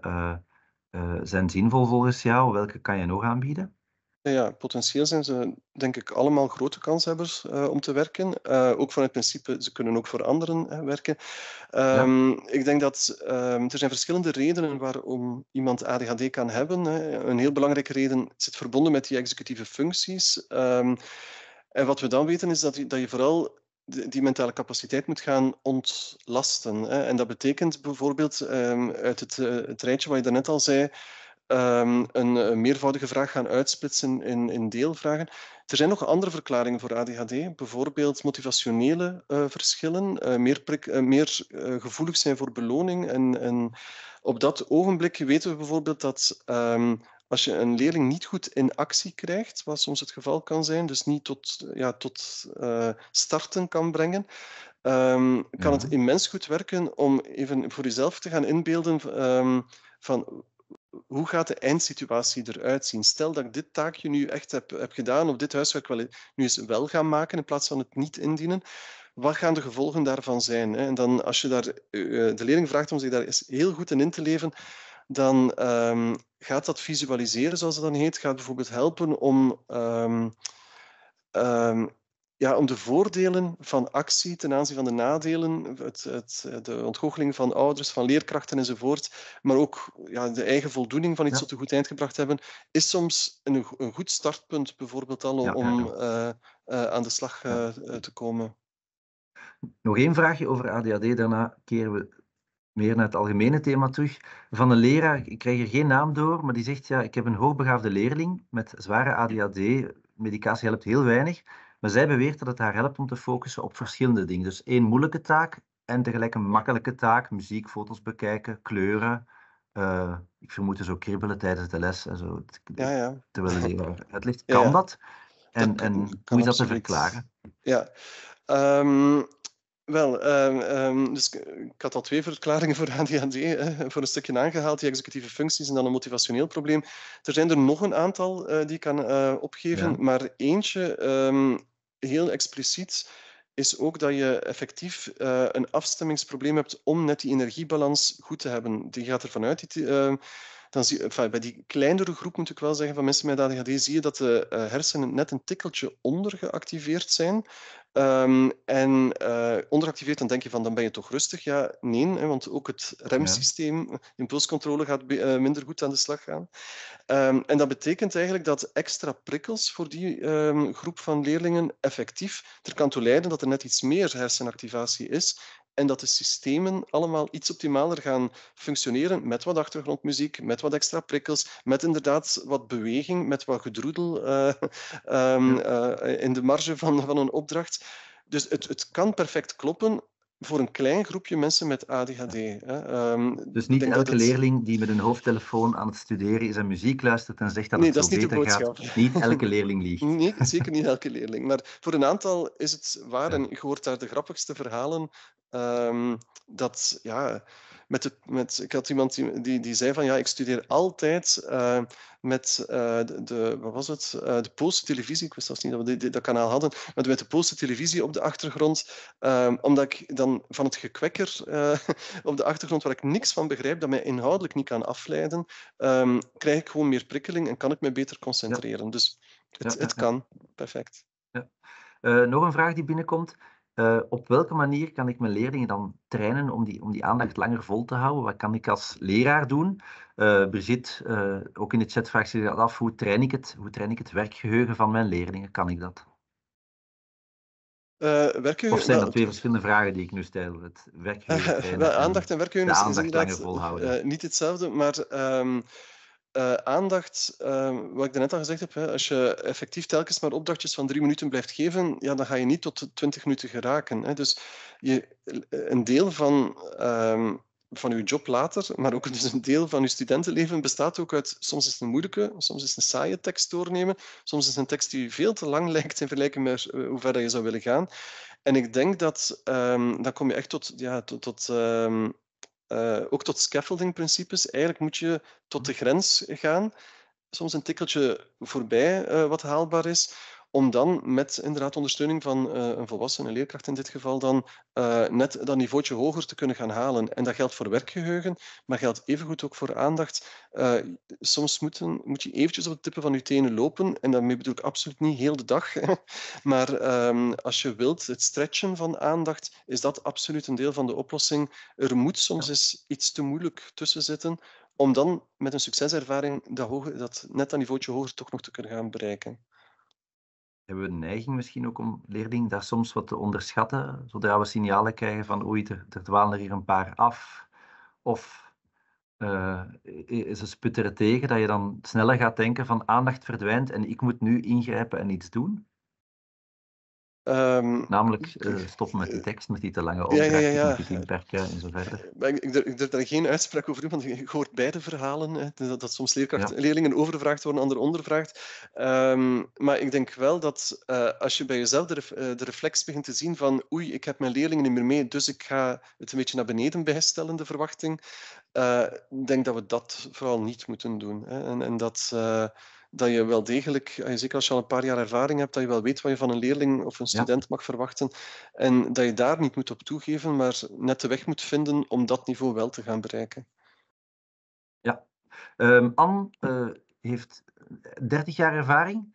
eh, zijn zinvol volgens jou? Welke kan je nog aanbieden? Ja, potentieel zijn ze denk ik allemaal grote kanshebbers eh, om te werken. Eh, ook van het principe, ze kunnen ook voor anderen werken. Ehm, ik denk dat ehm, er zijn verschillende redenen waarom iemand ADHD kan hebben. Hè. Een heel belangrijke reden zit verbonden met die executieve functies. Ehm, en wat we dan weten is dat je, dat je vooral die mentale capaciteit moet gaan ontlasten. Hè. En dat betekent bijvoorbeeld ehm, uit het, eh, het, rijtje wat je daarnet al zei, ehm, een, meervoudige vraag gaan uitsplitsen in, in, deelvragen. Er zijn nog andere verklaringen voor ADHD, bijvoorbeeld motivationele eh, verschillen, eh, meer, meer gevoelig zijn voor beloning. En, en, op dat ogenblik weten we bijvoorbeeld dat ehm, als je een leerling niet goed in actie krijgt, wat soms het geval kan zijn, dus niet tot, ja, tot eh, starten kan brengen, ehm, kan het immens goed werken om even voor jezelf te gaan inbeelden um, van hoe gaat de eindsituatie eruit zien? Stel dat ik dit taakje nu echt heb, heb gedaan, of dit huiswerk wel, nu eens wel gaan maken in plaats van het niet indienen. Wat gaan de gevolgen daarvan zijn? Hè? En dan als je daar, eh, de leerling vraagt om zich daar eens heel goed in in te leven, dan um, gaat dat visualiseren, zoals dat dan heet, gaat bijvoorbeeld helpen om, ehm, ehm, ja, om de voordelen van actie ten aanzien van de nadelen, het, het, de ontgoocheling van ouders, van leerkrachten enzovoort, maar ook ja, de eigen voldoening van iets ja. tot een goed eind gebracht hebben, is soms een, een goed startpunt bijvoorbeeld al om eh, eh, aan de slag eh, te komen. Nog één vraagje over ADHD, daarna keren we meer naar het algemene thema terug, van een leraar, ik krijg er geen naam door, maar die zegt, ja, ik heb een hoogbegaafde leerling met zware ADHD, medicatie helpt heel weinig, maar zij beweert dat het haar helpt om te focussen op verschillende dingen. Dus één moeilijke taak en tegelijk een makkelijke taak, muziek, foto's bekijken, kleuren, eh, ik vermoed dus ook kribbelen tijdens de les en zo, ja, ja. terwijl de leraar het *laughs* ligt. Kan dat? En, en hoe is dat te verklaren? Ja, ehm, wel, ehm, ehm, dus ik had al twee verklaringen voor ADHD, voor een stukje aangehaald, die executieve functies en dan een motivationeel probleem. Er zijn er nog een aantal eh, die ik kan eh, opgeven, maar eentje ehm, heel expliciet is ook dat je effectief eh, een afstemmingsprobleem hebt om net die energiebalans goed te hebben. Die gaat ervan uit, die, dan zie, enfin, bij die kleinere groep moet ik wel zeggen van mensen met ADHD, zie je dat de eh, hersenen net een tikkeltje ondergeactiveerd zijn. Ehm, en uh, eh, onderactiveerd, dan denk je van dan ben je toch rustig. Ja, nee, hè, want ook het remsysteem, impulscontrole gaat eh, minder goed aan de slag gaan. Ehm, en dat betekent eigenlijk dat extra prikkels voor die ehm, groep van leerlingen effectief er kan toe leiden dat er net iets meer hersenactivatie is en dat de systemen allemaal iets optimaler gaan functioneren met wat achtergrondmuziek, met wat extra prikkels, met inderdaad wat beweging, met wat gedroedel eh, *laughs* ehm, eh, in de marge van, van een opdracht. Dus het, het kan perfect kloppen voor een klein groepje mensen met ADHD. Hè. Ehm, dus niet elke leerling die met een hoofdtelefoon aan het studeren is en muziek luistert en zegt dat nee, het dat is beter gaat. Niet elke leerling liegt. *laughs* nee, zeker niet elke leerling. Maar voor een aantal is het waar en je hoort daar de grappigste verhalen ehm, dat ja, met met, ik had iemand die, die, zei van ja, ik studeer altijd uh, met eh, de, de, wat was het, eh, de Poolse televisie, ik wist zelfs niet dat we dat kanaal hadden, maar met de Poolse televisie op de achtergrond, ehm, omdat ik dan van het gekwekker *laughs* op de achtergrond, waar ik niks van begrijp, dat mij inhoudelijk niet kan afleiden, ehm, krijg ik gewoon meer prikkeling en kan ik me beter concentreren. Dus het, het kan, perfect. nog een vraag die binnenkomt. Eh, op welke manier kan ik mijn leerlingen dan trainen om die, om die aandacht langer vol te houden? Wat kan ik als leraar doen? Uh, Brigitte, eh, ook in de chat vraagt zich dat af. Hoe train, ik het, hoe train ik het werkgeheugen van mijn leerlingen? Kan ik dat? Of zijn dat twee verschillende vragen die ik nu stel? Het *laughs* werkgeheugen trainen, aandacht en werkgeheugen is inderdaad niet hetzelfde, maar... Ehm, eh, aandacht, ehm, wat ik net al gezegd heb, hè, als je effectief telkens maar opdrachtjes van drie minuten blijft geven, ja, dan ga je niet tot twintig minuten geraken. Hè. Dus je, een deel van, ehm, van je job later, maar ook dus een deel van je studentenleven bestaat ook uit soms is het een moeilijke, soms is het een saaie tekst doornemen, soms is het een tekst die veel te lang *laughs* lijkt in vergelijking met eh, hoe ver je zou willen gaan. En ik denk dat ehm, dan kom je echt tot, ja, tot, tot eh, ook tot scaffolding-principes. Eigenlijk moet je tot de grens gaan, soms een tikkeltje voorbij eh, wat haalbaar is, om dan met inderdaad ondersteuning van uh, een volwassene leerkracht in dit geval dan eh, net dat niveautje hoger te kunnen gaan halen. En dat geldt voor werkgeheugen, maar geldt evengoed ook voor aandacht. Eh, soms moet je eventjes op de tippen van je tenen lopen en daarmee bedoel ik absoluut niet heel de dag. *laughs* maar ehm, als je wilt, het stretchen van aandacht, is dat absoluut een deel van de oplossing. Er moet soms eens iets te moeilijk tussen zitten om dan met een succeservaring dat, hoger, dat net dat niveautje hoger toch nog te kunnen gaan bereiken hebben we de neiging misschien ook om leerlingen daar soms wat te onderschatten, zodra we signalen krijgen van oei, er, er dwalen er hier een paar af, of uh, eh, ze sputteren tegen, dat je dan sneller gaat denken van aandacht verdwijnt en ik moet nu ingrijpen en iets doen? Ehm, Namelijk eh, stoppen met die tekst, met die te lange opdrachten, ja, ja, ja, en zo verder. ik, ik, durf, daar geen uitspraak over doen, want je hoort beide verhalen. Hè, dus dat, dat, soms leerlingen overvraagd worden, anderen ondervraagd. Ehm, maar ik denk wel dat eh, als je bij jezelf de, eh, de, reflex begint te zien van oei, ik heb mijn leerlingen niet meer mee, dus ik ga het een beetje naar beneden bijstellen, de verwachting. Ik denk dat we dat vooral niet moeten doen. Hè, en, en dat dat je wel degelijk, eh, zeker als je al een paar jaar ervaring hebt, dat je wel weet wat je van een leerling of een student mag verwachten. En dat je daar niet moet op toegeven, maar net de weg moet vinden om dat niveau wel te gaan bereiken. Ja. Um, ehm, Anne eh, heeft 30 jaar ervaring.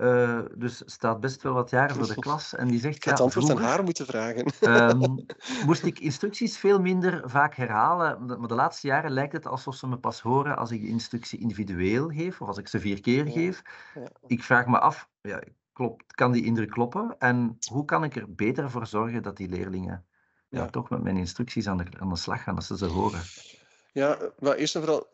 Uh, dus staat best wel wat jaren voor de klas. En die zegt, ja, het antwoord aan haar moeten vragen. Ehm, *laughs* moest ik instructies veel minder vaak herhalen. Maar de laatste jaren lijkt het alsof ze me pas horen als ik de instructie individueel geef. Of als ik ze vier keer geef. Ja. Ik vraag me af, ja, klopt, kan die indruk kloppen? En hoe kan ik er beter voor zorgen dat die leerlingen ja. toch met mijn instructies aan de, aan de slag gaan, als ze ze horen? Ja, maar eerst en vooral,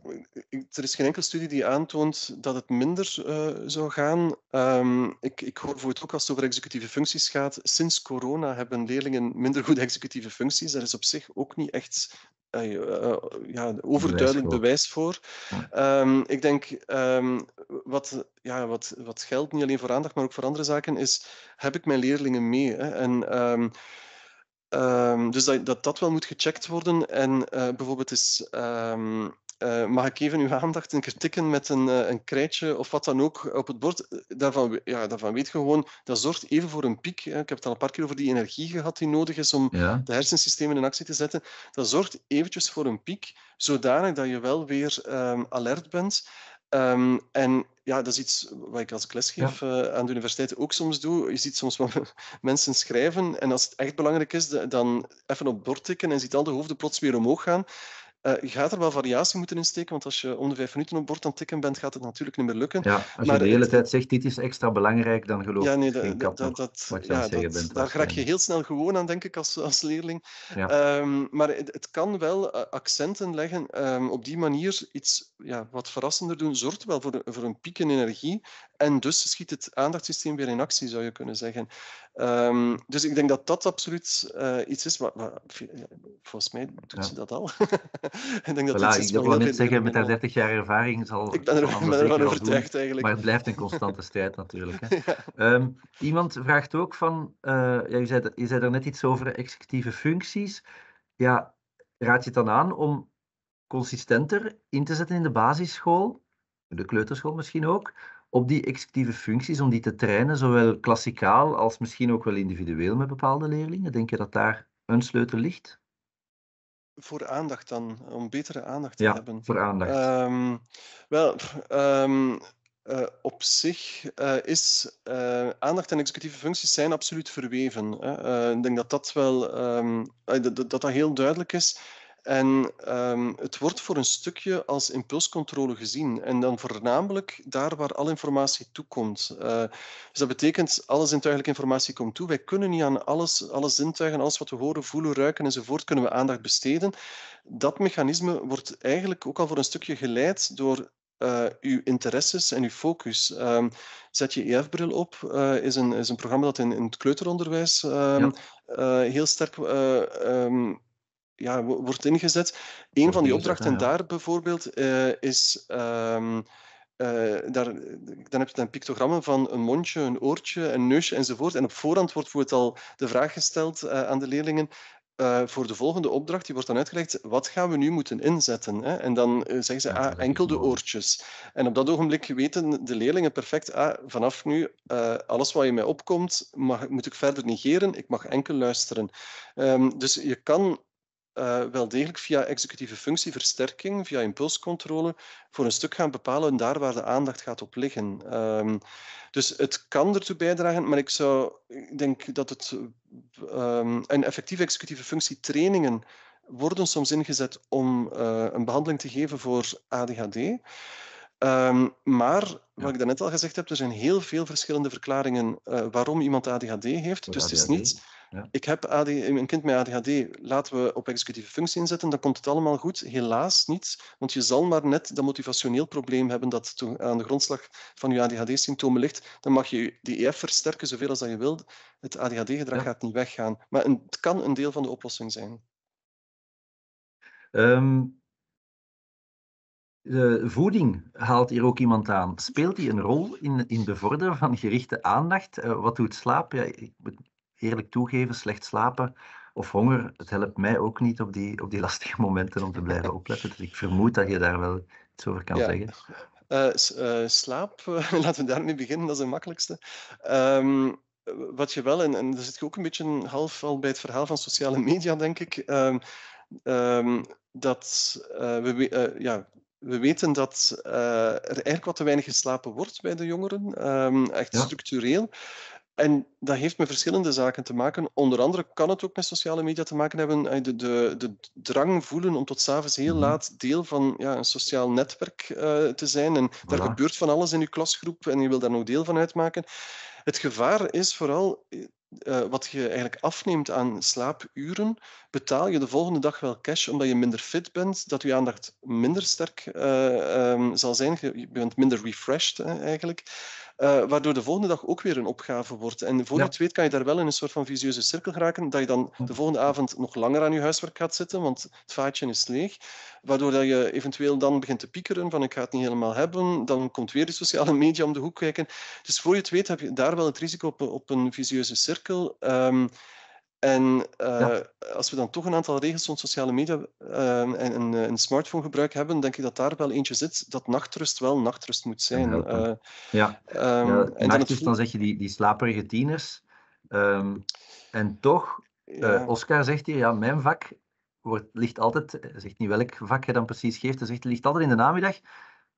er is geen enkele studie die aantoont dat het minder eh, zou gaan. Um, ik, ik hoor het ook als het over executieve functies gaat. Sinds corona hebben leerlingen minder goede executieve functies. Daar is op zich ook niet echt uh, ja, overduidelijk bewijs voor. Ehm, ik denk, um, wat, ja, wat, wat geldt niet alleen voor aandacht, maar ook voor andere zaken, is: heb ik mijn leerlingen mee? Hè? En Ehm, dus dat, dat, dat wel moet gecheckt worden. En eh, bijvoorbeeld is... Ehm, eh, mag ik even uw aandacht een keer tikken met een, eh, een krijtje of wat dan ook op het bord? Daarvan, ja, daarvan weet je gewoon, dat zorgt even voor een piek. Hè. Ik heb het al een paar keer over die energie gehad die nodig is om de hersensystemen in actie te zetten. Dat zorgt eventjes voor een piek, zodanig dat je wel weer ehm, alert bent. Ehm, en ja, dat is iets wat ik als lesgeef eh, aan de universiteit ook soms doe. Je ziet soms wat *laughs* mensen schrijven en als het echt belangrijk is, dan even op bord tikken en ziet al de hoofden plots weer omhoog gaan. Uh, je gaat er wel variatie moeten insteken, want als je onder vijf minuten op bord aan het tikken bent, gaat het natuurlijk niet meer lukken. Ja, als je de hele tijd zegt, dit is extra belangrijk, dan geloof ik ja, nee, geen dat, dat, wat je ja, dat, bent. Daar raak je heel snel gewoon aan, denk ik, als, als leerling. Ehm, maar het, kan wel eh, accenten leggen, ehm, op die manier iets ja, wat verrassender doen, zorgt wel voor, voor een piek in energie. En dus schiet het aandachtssysteem weer in actie, zou je kunnen zeggen. Ehm, dus ik denk dat dat absoluut eh, iets is. Wat, volgens mij doet ze dat al. *laughs* ik denk dat voilà, iets is ik wil net zeggen, met haar 30 jaar ervaring zal. Ik ben er, overtuigd eigenlijk. Maar het blijft een constante *laughs* strijd natuurlijk. Hè. Ehm, iemand vraagt ook van. Eh, ja, je, zei, je zei er net iets over executieve functies. Ja, raad je het dan aan om consistenter in te zetten in de basisschool, de kleuterschool misschien ook, op die executieve functies, om die te trainen, zowel klassikaal als misschien ook wel individueel met bepaalde leerlingen? Denk je dat daar een sleutel ligt? Voor aandacht dan, om betere aandacht te ja, hebben. Voor aandacht. Ehm, wel, ehm, eh, op zich eh, is eh, aandacht en executieve functies zijn absoluut verweven. Hè. ik denk dat dat wel ehm, dat, dat heel duidelijk is. En ehm, het wordt voor een stukje als impulscontrole gezien. En dan voornamelijk daar waar alle informatie toekomt. Uh, dus dat betekent, alle zintuigelijke informatie komt toe. Wij kunnen niet aan alles, alle zintuigen, alles wat we horen, voelen, ruiken enzovoort, kunnen we aandacht besteden. Dat mechanisme wordt eigenlijk ook al voor een stukje geleid door uh, uw interesses en uw focus. Ehm, zet je EF-bril op eh, is, een, is een programma dat in, in het kleuteronderwijs ehm, heel sterk... Um, ja, wordt ingezet. Een van die opdrachten daar bijvoorbeeld eh, is. Ehm, eh, daar, dan heb je dan pictogrammen van een mondje, een oortje, een neusje enzovoort. En op voorhand wordt het al de vraag gesteld eh, aan de leerlingen. voor de volgende opdracht, die wordt dan uitgelegd, wat gaan we nu moeten inzetten? Hè? En dan zeggen ze, ah, enkel de oortjes. En op dat ogenblik weten de leerlingen perfect, ah, vanaf nu, alles wat je mij opkomt, mag, moet ik verder negeren, ik mag enkel luisteren. Ehm, dus je kan eh, wel degelijk via executieve functieversterking, via impulscontrole, voor een stuk gaan bepalen daar waar de aandacht gaat op liggen. Ehm, dus het kan ertoe bijdragen, maar ik zou, ik denk dat het um, een effectieve executieve functie trainingen worden soms ingezet om eh, een behandeling te geven voor ADHD. Ehm, maar, wat ik daarnet al gezegd heb, er zijn heel veel verschillende verklaringen eh, waarom iemand ADHD heeft. dus het is niet, ik heb AD, een kind met ADHD, laten we op executieve functie inzetten, dan komt het allemaal goed. Helaas niet, want je zal maar net dat motivationeel probleem hebben dat aan de grondslag van je ADHD-symptomen ligt. Dan mag je die EF versterken zoveel als dat je wilt. Het ADHD-gedrag gaat niet weggaan. Maar het kan een deel van de oplossing zijn. Ehm, eh, voeding haalt hier ook iemand aan. Speelt die een rol in, in bevorderen van gerichte aandacht? Eh, wat doet slaap? Ja, ik moet eerlijk toegeven, slecht slapen of honger, het helpt mij ook niet op die, op die lastige momenten om te blijven opletten. Dus ik vermoed dat je daar wel iets over kan zeggen. Eh, slaap, *laughs* laten we daarmee beginnen, dat is het makkelijkste. Ehm, wat je wel, en, en daar zit je ook een beetje half al bij het verhaal van sociale media, denk ik. Ehm, ehm, dat we, ja, we weten dat eh, er eigenlijk wat te weinig geslapen wordt bij de jongeren, ehm, echt structureel. En dat heeft met verschillende zaken te maken. Onder andere kan het ook met sociale media te maken hebben. Eh, de, de, de drang voelen om tot s'avonds heel mhm. laat deel van ja, een sociaal netwerk eh, te zijn. En daar gebeurt van alles in je klasgroep en je wil daar nog deel van uitmaken. Het gevaar is vooral eh, wat je eigenlijk afneemt aan slaapuren, betaal je de volgende dag wel cash omdat je minder fit bent, dat je aandacht minder sterk eh, ehm, zal zijn. Je, bent minder refreshed eigenlijk. Eh, waardoor de volgende dag ook weer een opgave wordt. En voor je het weet kan je daar wel in een soort van visieuze cirkel geraken, dat je dan de volgende avond nog langer aan je huiswerk gaat zitten, want het vaatje is leeg. Waardoor dat je eventueel dan begint te piekeren van ik ga het niet helemaal hebben. Dan komt weer de sociale media om de hoek kijken. Dus voor je het weet heb je daar wel het risico op, op een visieuze cirkel. Ehm, en eh, als we dan toch een aantal regels rond sociale media ehm, en een, eh, een smartphonegebruik hebben, denk ik dat daar wel eentje zit dat nachtrust wel nachtrust moet zijn. Ja, eh, ehm, ja. en nachtrust, dan, zeg je die, die slaperige tieners. Ehm, en toch, Oscar zegt hier, ja, mijn vak wordt, ligt altijd, zegt niet welk vak je dan precies geeft, hij zegt, ligt altijd in de namiddag.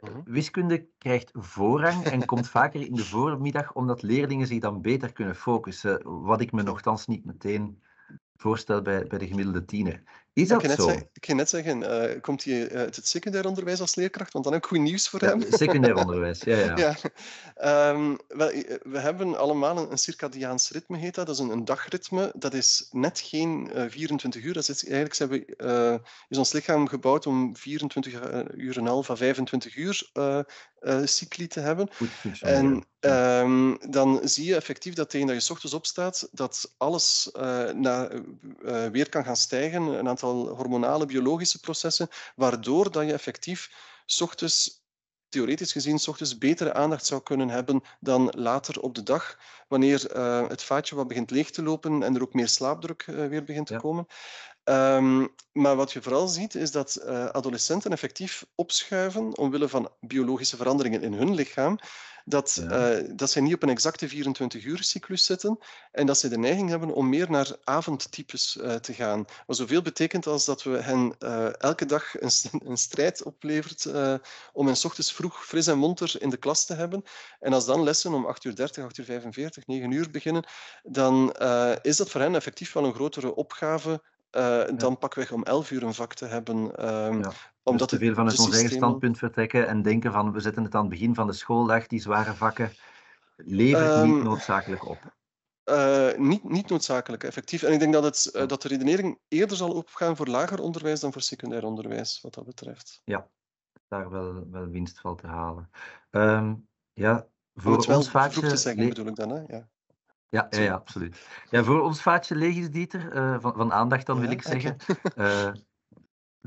Mhm. Wiskunde krijgt voorrang en komt vaker in de voormiddag, omdat leerlingen zich dan beter kunnen focussen. Wat ik me nogthans niet meteen voorstel bij, bij de gemiddelde tiener ik zo? ging net zeggen, eh, komt hij eh, uit het secundair onderwijs als leerkracht? Want dan heb ik goed nieuws voor ja, hem. Secundair *laughs* onderwijs, ja. ja. ja. Ehm, we, eh, we hebben allemaal een, circadiaans ritme, heet dat. Dat is een, dagritme. Dat is net geen 24 uur. Dat is, eigenlijk zijn we, is ons lichaam gebouwd om 24 uur en half à 25 uur eh, cycli te hebben. en ehm, dan zie je effectief dat tegen dat je ochtends opstaat, dat alles eh, na, eh, weer kan gaan stijgen. Een aantal hormonale, biologische processen, waardoor dat je effectief ochtends theoretisch gezien ochtends betere aandacht zou kunnen hebben dan later op de dag, wanneer het vaatje wat begint leeg te lopen en er ook meer slaapdruk weer begint te komen. Ehm, maar wat je vooral ziet, is dat eh, adolescenten effectief opschuiven omwille van biologische veranderingen in hun lichaam. Dat, eh, dat zij niet op een exacte 24-uur-cyclus zitten en dat zij de neiging hebben om meer naar avondtypes eh, te gaan. Wat zoveel betekent als dat we hen elke dag een, *laughs* een strijd oplevert om hen ochtends vroeg fris en monter in de klas te hebben. En als dan lessen om 8 uur 30, 8 uur 45, 9 uur beginnen, dan is dat voor hen effectief wel een grotere opgave eh, ja. dan pakweg om 11 uur een vak te hebben. Um, Omdat dus te veel vanuit ons eigen standpunt vertrekken en denken van we zetten het aan het begin van de schooldag, die zware vakken, levert niet ehm, noodzakelijk op. Eh, niet, niet, noodzakelijk, effectief. En ik denk dat, het, eh, dat de redenering eerder zal opgaan voor lager onderwijs dan voor secundair onderwijs, wat dat betreft. Ja, daar wel, wel winst van te halen. Ehm, ja, voor het wel bedoel ik dan, hè? Ja. Ja, ja, absoluut. Ja, voor ons vaatje leeg is, Dieter, eh, van, van aandacht dan wil ik zeggen. *laughs* Eh,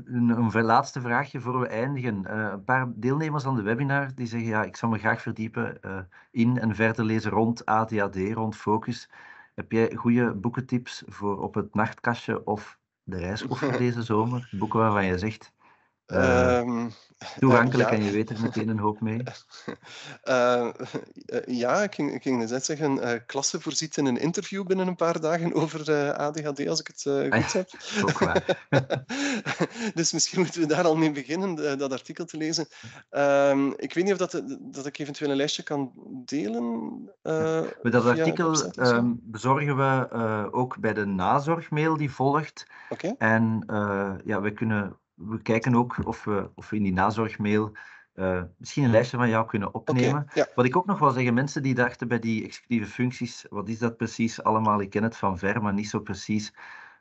een, een, laatste vraagje voor we eindigen. Eh, een paar deelnemers aan de webinar die zeggen, ja, ik zou me graag verdiepen in en verder lezen rond ADHD, rond focus. Heb jij goede boekentips voor op het nachtkastje of de reiskoffer *laughs* deze zomer? Boeken waarvan je zegt, Ehm, ehm, toegankelijk eh, en je weet er meteen een hoop mee. *laughs* Ehm, eh, ja, ik ging, net zeggen, eh, klasse voorziet in een interview binnen een paar dagen over ADHD, als ik het ah goed heb. Ook waar. *laughs* dus misschien moeten we daar al mee beginnen, dat artikel te lezen. ik weet niet of dat, dat ik eventueel een lijstje kan delen. Met dat artikel bezorgen we ook bij de nazorgmail die volgt. Okay. En ja, we kunnen we kijken ook of we, of in die nazorgmail eh, misschien een lijstje van jou kunnen opnemen. Wat ik ook nog wil zeggen, mensen die dachten bij die executieve functies, wat is dat precies allemaal? Ik ken het van ver, maar niet zo precies.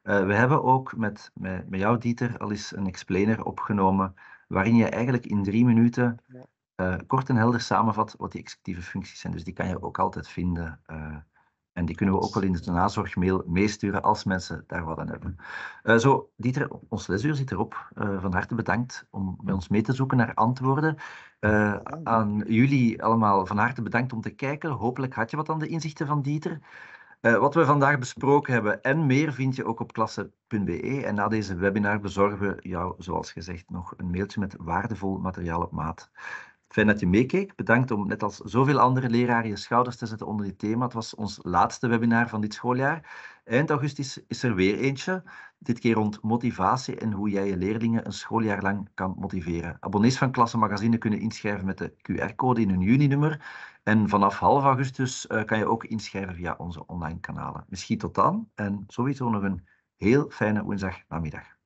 Eh, we hebben ook met, met, jou, Dieter, al eens een explainer opgenomen, waarin je eigenlijk in drie minuten eh, kort en helder samenvat wat die executieve functies zijn. Dus die kan je ook altijd vinden en die kunnen we ook wel in de nazorgmail meesturen als mensen daar wat aan hebben. Eh, zo, Dieter, ons lesuur zit erop. Eh, van harte bedankt om bij ons mee te zoeken naar antwoorden. Eh, aan jullie allemaal van harte bedankt om te kijken. Hopelijk had je wat aan de inzichten van Dieter. wat we vandaag besproken hebben en meer vind je ook op klasse.be. En na deze webinar bezorgen we jou, zoals gezegd, nog een mailtje met waardevol materiaal op maat. Fijn dat je meekeek. Bedankt om, net als zoveel andere leraren, je schouders te zetten onder dit thema. Het was ons laatste webinar van dit schooljaar. Eind augustus is er weer eentje. Dit keer rond motivatie en hoe jij je leerlingen een schooljaar lang kan motiveren. Abonnees van Klasse Magazine kunnen inschrijven met de QR-code in hun juni-nummer. En vanaf half augustus eh, kan je ook inschrijven via onze online kanalen. Misschien tot dan en sowieso nog een heel fijne woensdag